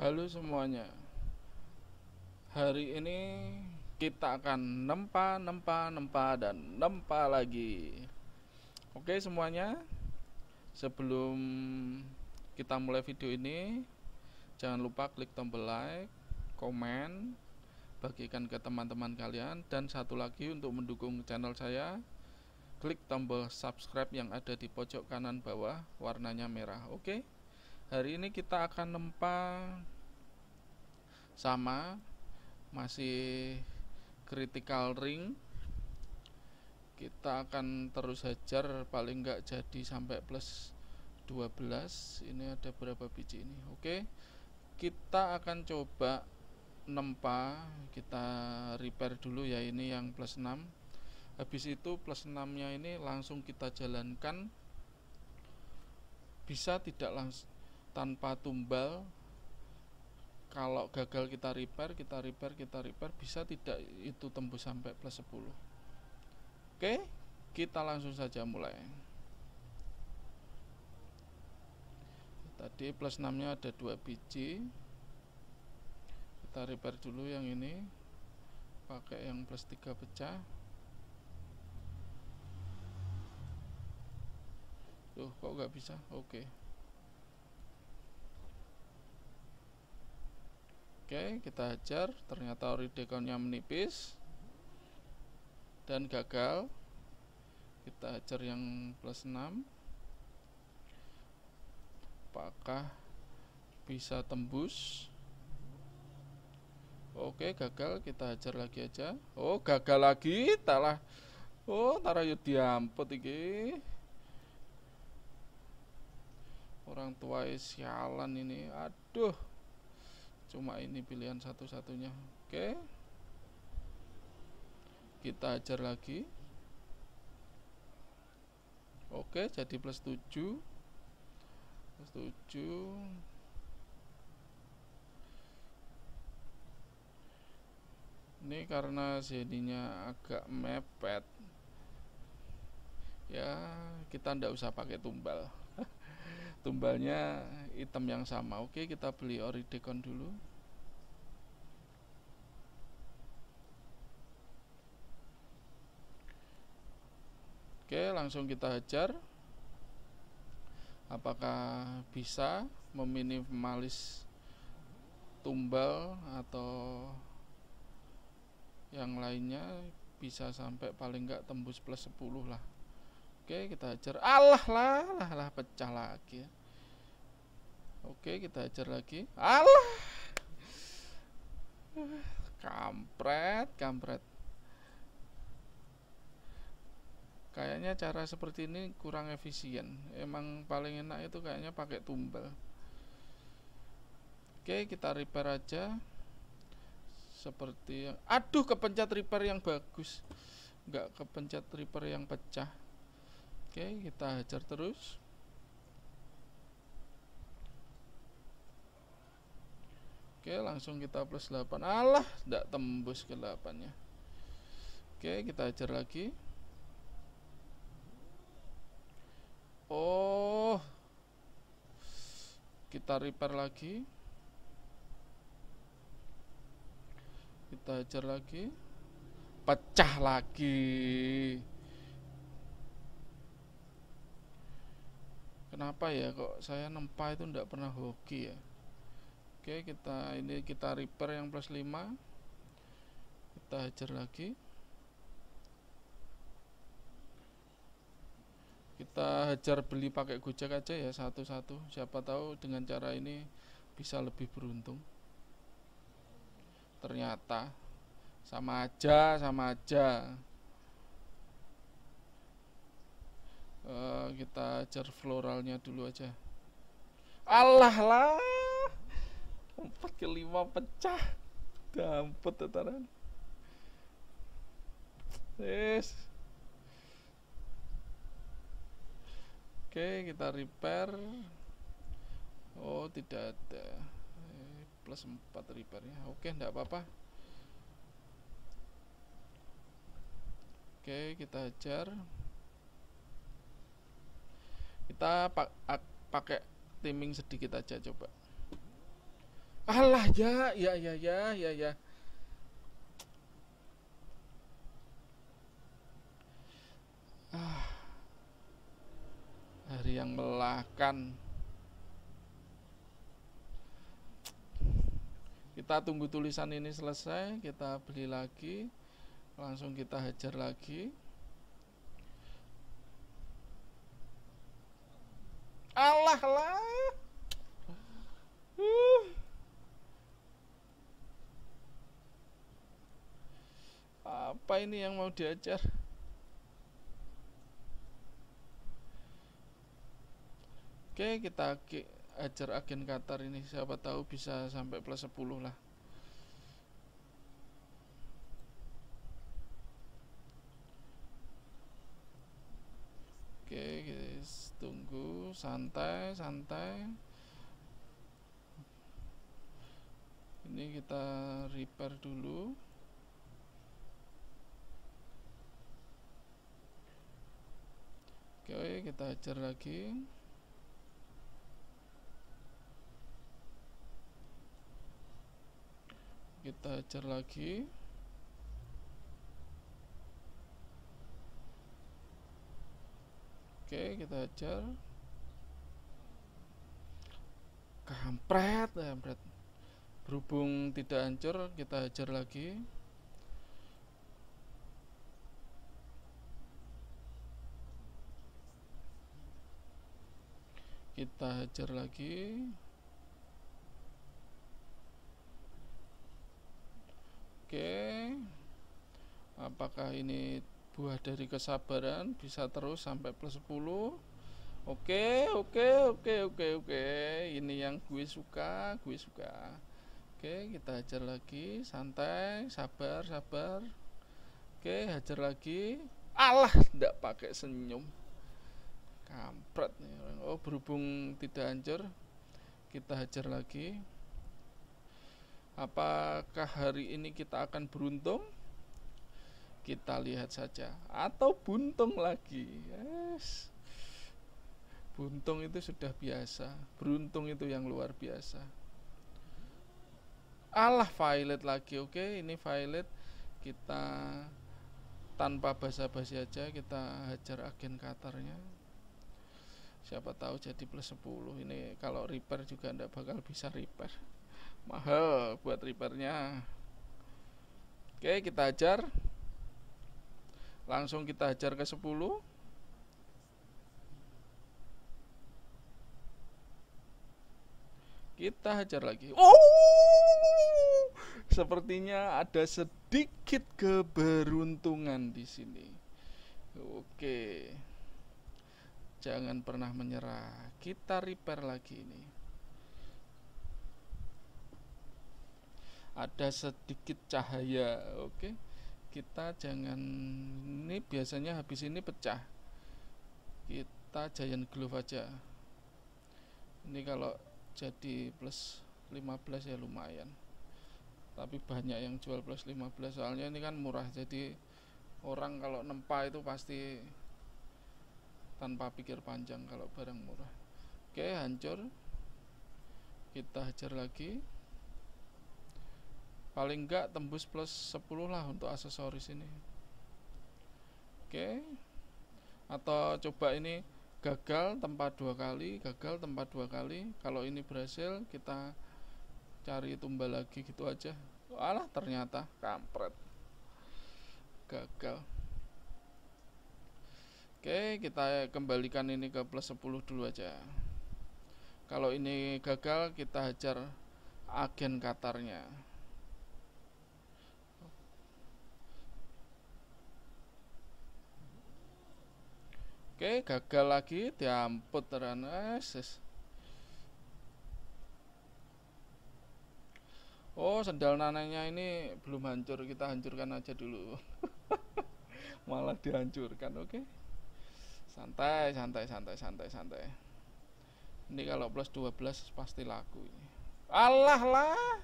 Halo semuanya Hari ini kita akan nempa, nempa, nempa, dan nempa lagi Oke semuanya Sebelum kita mulai video ini Jangan lupa klik tombol like, komen, bagikan ke teman-teman kalian Dan satu lagi untuk mendukung channel saya Klik tombol subscribe yang ada di pojok kanan bawah warnanya merah Oke hari ini kita akan nempa sama masih critical ring kita akan terus hajar paling nggak jadi sampai plus 12 ini ada berapa biji ini oke kita akan coba nempa kita repair dulu ya ini yang plus 6 habis itu plus 6 nya ini langsung kita jalankan bisa tidak langsung tanpa tumbal kalau gagal kita repair kita repair kita repair bisa tidak itu tembus sampai plus 10 oke kita langsung saja mulai tadi plus 6 nya ada 2 biji kita repair dulu yang ini pakai yang plus 3 pecah tuh kok nggak bisa oke okay. Oke, kita hajar. Ternyata ori dekonnya menipis dan gagal. Kita hajar yang plus 6. Apakah bisa tembus? Oke, gagal. Kita hajar lagi aja. Oh, gagal lagi. Talah. Oh, tarayut diampet iki. Orang tua sialan ini. Aduh cuma ini pilihan satu-satunya oke kita ajar lagi oke jadi plus 7 plus 7 ini karena jadinya agak mepet ya kita tidak usah pakai tumbal tumbalnya item yang sama oke kita beli ori decon dulu oke langsung kita hajar apakah bisa meminimalis tumbal atau yang lainnya bisa sampai paling nggak tembus plus 10 lah oke kita hajar Allah lah lah lah pecah lagi ya. Oke, kita hajar lagi. Alah. Kampret, kampret. Kayaknya cara seperti ini kurang efisien. Emang paling enak itu kayaknya pakai tumbal. Oke, kita repair aja. Seperti yang aduh kepencet repair yang bagus. Enggak kepencet repair yang pecah. Oke, kita hajar terus. Oke langsung kita plus 8 Allah tidak tembus ke 8 nya Oke kita ajar lagi Oh Kita repair lagi Kita ajar lagi Pecah lagi Kenapa ya kok saya nempa itu tidak pernah hoki ya Oke kita ini kita repair yang plus 5 kita hajar lagi kita hajar beli pakai gojek aja ya satu-satu siapa tahu dengan cara ini bisa lebih beruntung ternyata sama aja sama aja Uh, kita hajar floralnya dulu aja Allah lah empat ke lima pecah dampet tataran yes oke kita repair oh tidak ada eh, plus empat repairnya oke okay, apa-apa oke kita hajar kita pakai timing sedikit aja coba Allah ya, ya, ya, ya, ya, ya. Ah, hari yang melelahkan. Kita tunggu tulisan ini selesai, kita beli lagi, langsung kita hajar lagi. Allah lah ini yang mau diajar oke kita ajar agen Qatar ini siapa tahu bisa sampai plus 10 lah oke guys tunggu santai santai ini kita repair dulu Oke, kita hajar lagi. Kita hajar lagi. Oke, kita ajar. Kampret, kampret. Berhubung tidak hancur, kita hajar lagi. kita hajar lagi oke apakah ini buah dari kesabaran bisa terus sampai plus 10 Oke, oke, oke, oke, oke. Ini yang gue suka, gue suka. Oke, kita hajar lagi, santai, sabar, sabar. Oke, hajar lagi. Allah, tidak pakai senyum kampret nih oh berhubung tidak hancur kita hajar lagi apakah hari ini kita akan beruntung kita lihat saja atau buntung lagi yes buntung itu sudah biasa beruntung itu yang luar biasa Allah violet lagi oke okay? ini violet kita tanpa basa-basi aja kita hajar agen katarnya siapa tahu jadi plus 10 ini kalau repair juga ndak bakal bisa repair mahal buat repairnya oke kita ajar langsung kita ajar ke 10 kita hajar lagi oh sepertinya ada sedikit keberuntungan di sini oke okay jangan pernah menyerah kita repair lagi ini ada sedikit cahaya oke kita jangan ini biasanya habis ini pecah kita giant glove aja ini kalau jadi plus 15 ya lumayan tapi banyak yang jual plus 15 soalnya ini kan murah jadi orang kalau nempa itu pasti tanpa pikir panjang kalau barang murah oke hancur kita hajar lagi paling enggak tembus plus 10 lah untuk aksesoris ini oke atau coba ini gagal tempat dua kali gagal tempat dua kali kalau ini berhasil kita cari tumbal lagi gitu aja alah ternyata kampret gagal Oke, kita kembalikan ini ke plus 10 dulu aja. Kalau ini gagal, kita hajar agen Katarnya. Oke, gagal lagi, diamput Ranesis. Oh, sendal nananya ini belum hancur, kita hancurkan aja dulu. Malah dihancurkan, oke. Okay? santai santai santai santai santai ini kalau plus 12 pasti laku ini Allah lah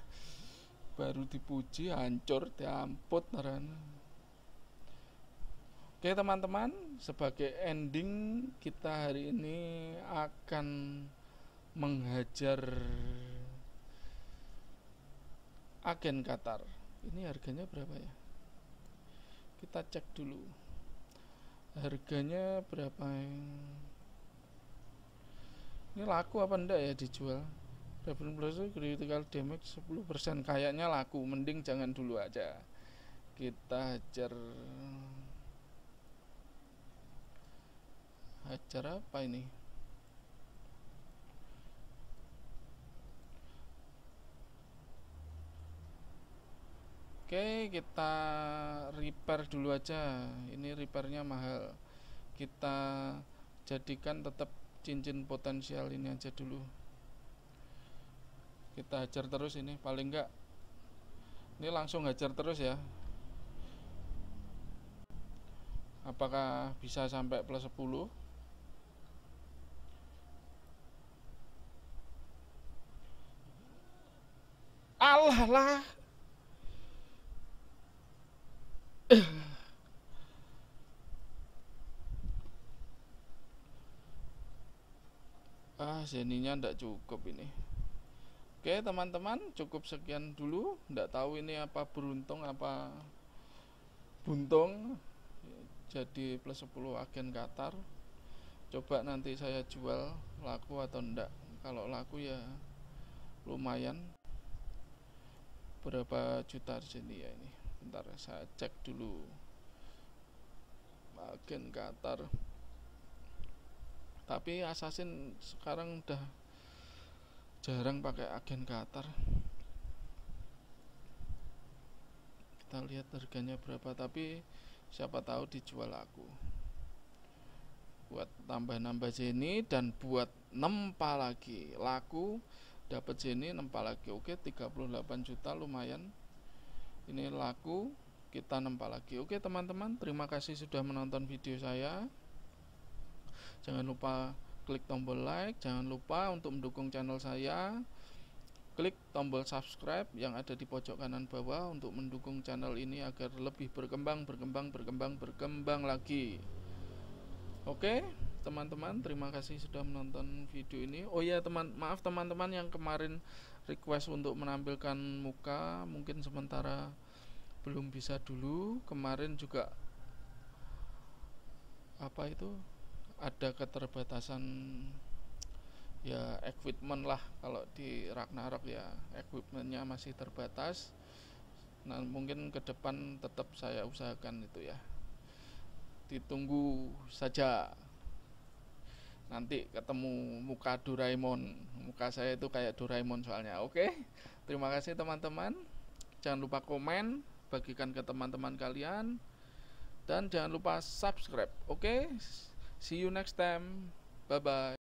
baru dipuji hancur diamput naran Oke teman-teman sebagai ending kita hari ini akan menghajar agen Qatar ini harganya berapa ya kita cek dulu harganya berapa ini laku apa ndak ya dijual Double Plus itu critical damage 10% kayaknya laku mending jangan dulu aja kita hajar hajar apa ini Oke, kita repair dulu aja. Ini repairnya mahal. Kita jadikan tetap cincin potensial ini aja dulu. Kita hajar terus ini, paling enggak ini langsung hajar terus ya. Apakah bisa sampai plus 10? Allah lah ah seninya ndak cukup ini oke teman-teman cukup sekian dulu ndak tahu ini apa beruntung apa buntung jadi plus 10 agen Qatar coba nanti saya jual laku atau ndak kalau laku ya lumayan berapa juta seni sini ya ini ntar ya, saya cek dulu agen Qatar tapi Assassin sekarang udah jarang pakai agen Qatar kita lihat harganya berapa tapi siapa tahu dijual aku buat tambah-nambah jeni dan buat nempa lagi laku dapat sini nempa lagi oke 38 juta lumayan ini laku kita nempak lagi oke teman-teman terima kasih sudah menonton video saya jangan lupa klik tombol like jangan lupa untuk mendukung channel saya klik tombol subscribe yang ada di pojok kanan bawah untuk mendukung channel ini agar lebih berkembang berkembang berkembang berkembang lagi oke teman-teman terima kasih sudah menonton video ini oh ya teman maaf teman-teman yang kemarin request untuk menampilkan muka mungkin sementara belum bisa dulu kemarin juga apa itu ada keterbatasan ya equipment lah kalau di Ragnarok ya equipmentnya masih terbatas nah mungkin ke depan tetap saya usahakan itu ya ditunggu saja nanti ketemu muka Doraemon muka saya itu kayak Doraemon soalnya oke terima kasih teman-teman jangan lupa komen bagikan ke teman-teman kalian dan jangan lupa subscribe oke see you next time bye bye